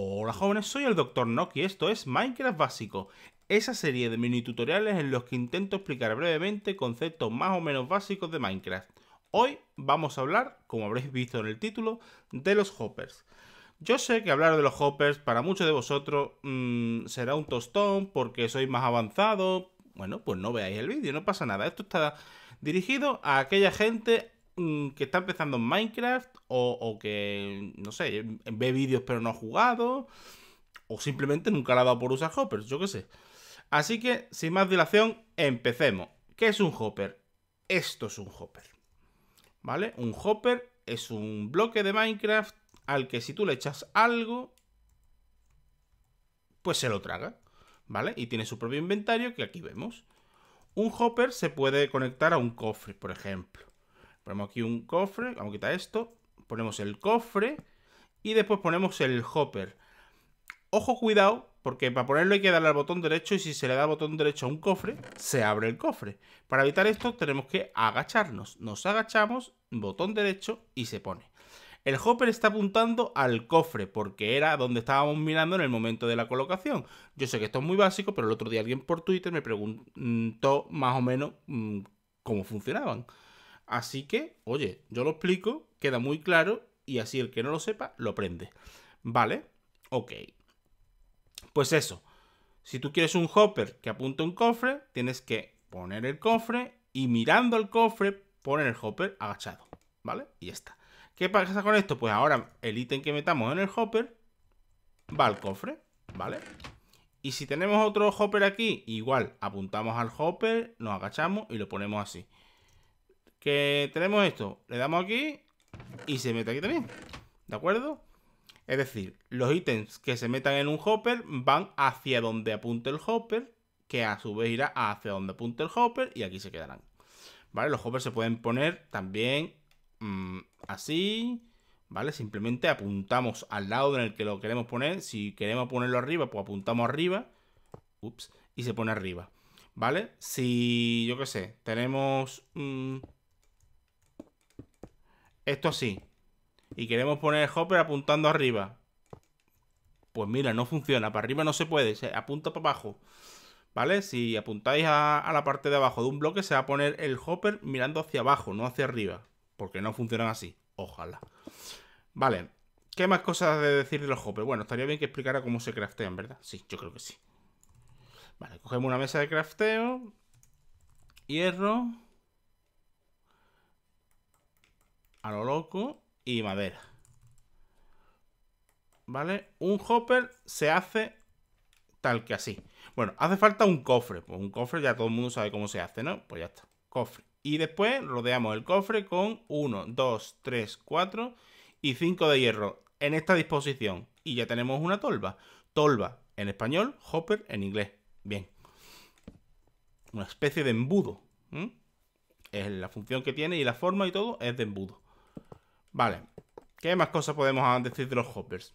Hola jóvenes, soy el Dr. Nock y esto es Minecraft Básico, esa serie de mini tutoriales en los que intento explicar brevemente conceptos más o menos básicos de Minecraft. Hoy vamos a hablar, como habréis visto en el título, de los hoppers. Yo sé que hablar de los hoppers para muchos de vosotros mm, será un tostón porque sois más avanzado. Bueno, pues no veáis el vídeo, no pasa nada. Esto está dirigido a aquella gente Mm, que está empezando en Minecraft o, que, no sé, ve vídeos pero no ha jugado o simplemente nunca le ha dado por usar hoppers, yo qué sé. Así que, sin más dilación, empecemos. ¿Qué es un hopper? Esto es un hopper. ¿Vale? Un hopper es un bloque de Minecraft al que si tú le echas algo, pues se lo traga. ¿Vale? Y tiene su propio inventario que aquí vemos. Un hopper se puede conectar a un cofre, por ejemplo. Ponemos aquí un cofre, vamos a quitar esto, ponemos el cofre y después ponemos el hopper. Ojo, cuidado, porque para ponerlo hay que darle al botón derecho y si se le da botón derecho a un cofre, se abre el cofre. Para evitar esto tenemos que agacharnos. Nos agachamos, botón derecho y se pone. El hopper está apuntando al cofre porque era donde estábamos mirando en el momento de la colocación. Yo sé que esto es muy básico, pero el otro día alguien por Twitter me preguntó más o menos mm, cómo funcionaban. Así que, oye, yo lo explico, queda muy claro y así el que no lo sepa lo aprende. ¿Vale? Ok. Pues eso. Si tú quieres un hopper que apunte un cofre, tienes que poner el cofre y mirando el cofre poner el hopper agachado. ¿Vale? Y ya está. ¿Qué pasa con esto? Pues ahora el ítem que metamos en el hopper va al cofre, ¿vale? Y si tenemos otro hopper aquí, igual apuntamos al hopper, nos agachamos y lo ponemos así tenemos esto, le damos aquí y se mete aquí también, ¿de acuerdo? Es decir, los ítems que se metan en un hopper van hacia donde apunte el hopper, que a su vez irá hacia donde apunte el hopper y aquí se quedarán. ¿Vale? Los hoppers se pueden poner también mm, así, ¿vale? Simplemente apuntamos al lado en el que lo queremos poner. Si queremos ponerlo arriba, pues apuntamos arriba. Ups, y se pone arriba. ¿Vale? Si, yo qué sé, tenemos... un mm, esto así. Y queremos poner el hopper apuntando arriba. Pues mira, no funciona. Para arriba no se puede. Se apunta para abajo. ¿Vale? Si apuntáis a, la parte de abajo de un bloque, se va a poner el hopper mirando hacia abajo, no hacia arriba. Porque no funcionan así. Ojalá. Vale. ¿Qué más cosas de decir de los hoppers? Bueno, estaría bien que explicara cómo se craftean, ¿verdad? Sí, yo creo que sí. Vale, cogemos una mesa de crafteo. Hierro. a lo loco y madera. ¿Vale? Un hopper se hace tal que así. Bueno, hace falta un cofre. Pues un cofre ya todo el mundo sabe cómo se hace, ¿no? Pues ya está. Cofre. Y después rodeamos el cofre con 1, 2, 3, 4 y 5 de hierro en esta disposición. Y ya tenemos una tolva. Tolva en español, hopper en inglés. Bien. Una especie de embudo. Es la función que tiene y la forma y todo es de embudo. Vale. ¿Qué más cosas podemos decir de los hoppers?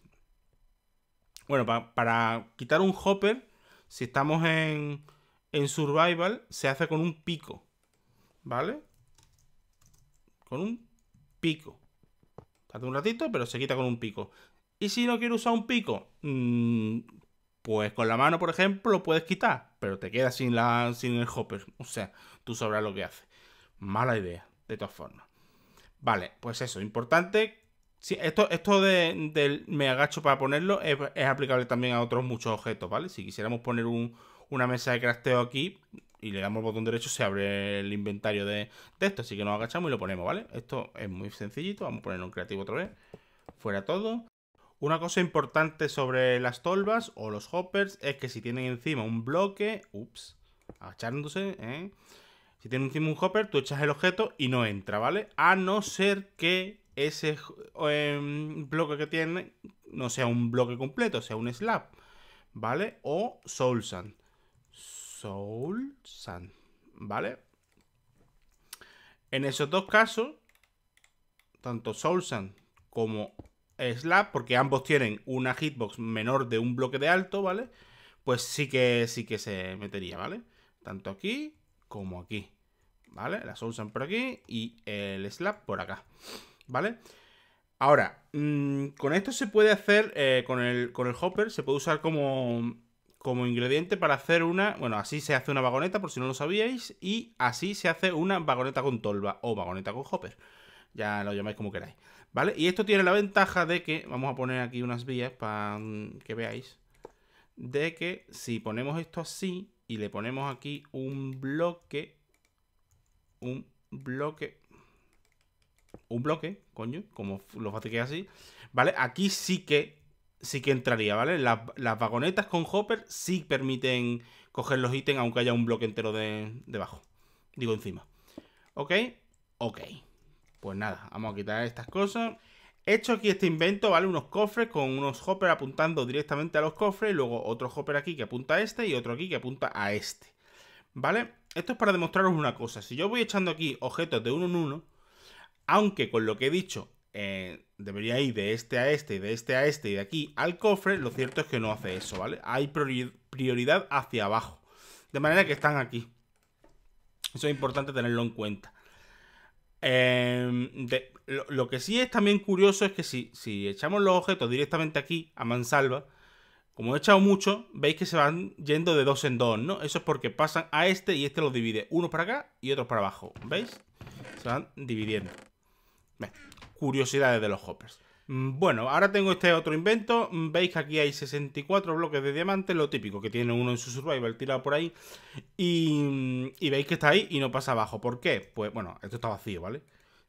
Bueno, para quitar un hopper, si estamos en, en survival, se hace con un pico. ¿Vale? Con un pico. Tarda un ratito, pero se quita con un pico. ¿Y si no quiero usar un pico? Mm, pues con la mano, por ejemplo, lo puedes quitar, pero te quedas sin, la, sin el hopper. O sea, tú sabrás lo que hace Mala idea, de todas formas. Vale, pues eso, importante. esto, esto de, del me agacho para ponerlo es, aplicable también a otros muchos objetos, ¿vale? Si quisiéramos poner un, una mesa de crafteo aquí y le damos el botón derecho, se abre el inventario de, de esto. Así que nos agachamos y lo ponemos, ¿vale? Esto es muy sencillito. Vamos a ponerlo en creativo otra vez. Fuera todo. Una cosa importante sobre las tolvas o los hoppers es que si tienen encima un bloque, ups, agachándose, ¿eh? Si tiene un un hopper, tú echas el objeto y no entra, ¿vale? A no ser que ese em, bloque que tiene no sea un bloque completo, sea un slab, ¿vale? O soul sand. Soul sand, ¿vale? En esos dos casos, tanto soul sand como slab, porque ambos tienen una hitbox menor de un bloque de alto, ¿vale? Pues sí que sí que se metería, ¿vale? Tanto aquí como aquí. ¿vale? La Soulsan por aquí y el Slap por acá, ¿vale? Ahora, mm, con esto se puede hacer, eh, con, el, con el hopper, se puede usar como, como ingrediente para hacer una, bueno, así se hace una vagoneta, por si no lo sabíais, y así se hace una vagoneta con tolva o vagoneta con hopper, ya lo llamáis como queráis, ¿vale? Y esto tiene la ventaja de que, vamos a poner aquí unas vías para que veáis, de que si ponemos esto así y le ponemos aquí un bloque un bloque. Un bloque, coño, como lo que así. ¿Vale? Aquí sí que. Sí que entraría, ¿vale? Las, vagonetas con Hopper sí permiten coger los ítems, aunque haya un bloque entero de, debajo. Digo encima. ¿Ok? Ok. Pues nada, vamos a quitar estas cosas. He hecho aquí este invento, ¿vale? Unos cofres con unos hopper apuntando directamente a los cofres y luego otro hopper aquí que apunta a este y otro aquí que apunta a este. ¿Vale? Esto es para demostraros una cosa. Si yo voy echando aquí objetos de uno en uno, aunque con lo que he dicho eh, debería ir de este a este, de este a este y de aquí al cofre, lo cierto es que no hace eso, ¿vale? Hay prioridad hacia abajo. De manera que están aquí. Eso es importante tenerlo en cuenta. Em, lo, lo, que sí es también curioso es que si, si echamos los objetos directamente aquí, a mansalva, como he echado mucho, veis que se van yendo de dos en dos, ¿no? Eso es porque pasan a este y este lo divide. Uno para acá y otro para abajo. ¿Veis? Se van dividiendo. Curiosidades de los hoppers. Mm, bueno, ahora tengo este otro invento. Mm, veis que aquí hay 64 bloques de diamantes, lo típico, que tiene uno en su survival tirado por ahí. Y, y veis que está ahí y no pasa abajo. ¿Por qué? Pues bueno, esto está vacío, ¿vale?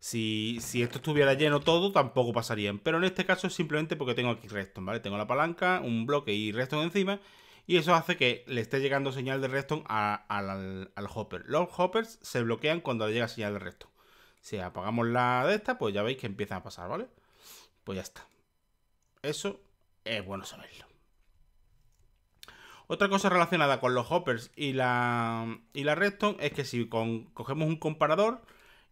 Si, si, esto estuviera lleno todo, tampoco pasarían. Pero en este caso es simplemente porque tengo aquí Redstone, ¿vale? Tengo la palanca, un bloque y Redstone encima. Y eso hace que le esté llegando señal de Redstone al, hopper. Los hoppers se bloquean cuando le llega señal de Redstone. Si apagamos la de esta, pues ya veis que empiezan a pasar, ¿vale? Pues ya está. Eso es bueno saberlo. Otra cosa relacionada con los hoppers y la, y la redstone es que si cogemos un comparador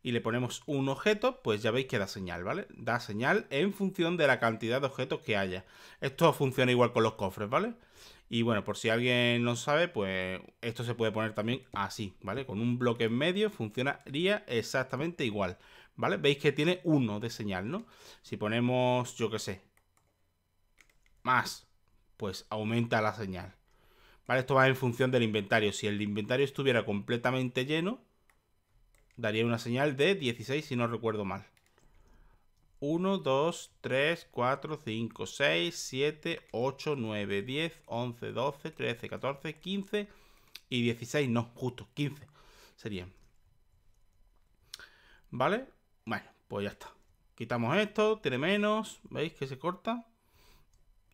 y le ponemos un objeto, pues ya veis que da señal, ¿vale? Da señal en función de la cantidad de objetos que haya. Esto funciona igual con los cofres, ¿vale? Y bueno, por si alguien no sabe, pues esto se puede poner también así, ¿vale? Con un bloque en medio funcionaría exactamente igual, ¿vale? Veis que tiene uno de señal, ¿no? Si ponemos, yo qué sé, más, pues aumenta la señal. ¿Vale? Esto va en función del inventario. Si el inventario estuviera completamente lleno, Daría una señal de 16 si no recuerdo mal. 1, 2, 3, 4, 5, 6, 7, 8, 9, 10, 11, 12, 13, 14, 15 y 16. No, justo, 15 serían. ¿Vale? Bueno, pues ya está. Quitamos esto, tiene menos. ¿Veis que se corta?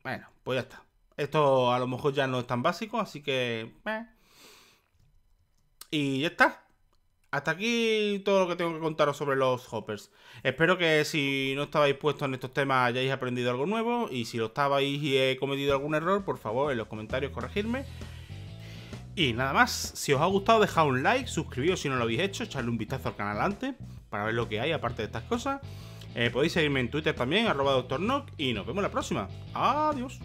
Bueno, pues ya está. Esto a lo mejor ya no es tan básico, así que... Eh. Y ya está. Hasta aquí todo lo que tengo que contaros sobre los hoppers. Espero que si no estabais puestos en estos temas hayáis aprendido algo nuevo y si lo estabais y he cometido algún error, por favor en los comentarios corregidme. Y nada más, si os ha gustado dejad un like, suscribiros si no lo habéis hecho, echarle un vistazo al canal antes para ver lo que hay aparte de estas cosas. Eh, podéis seguirme en Twitter también, arroba y nos vemos la próxima. Adiós.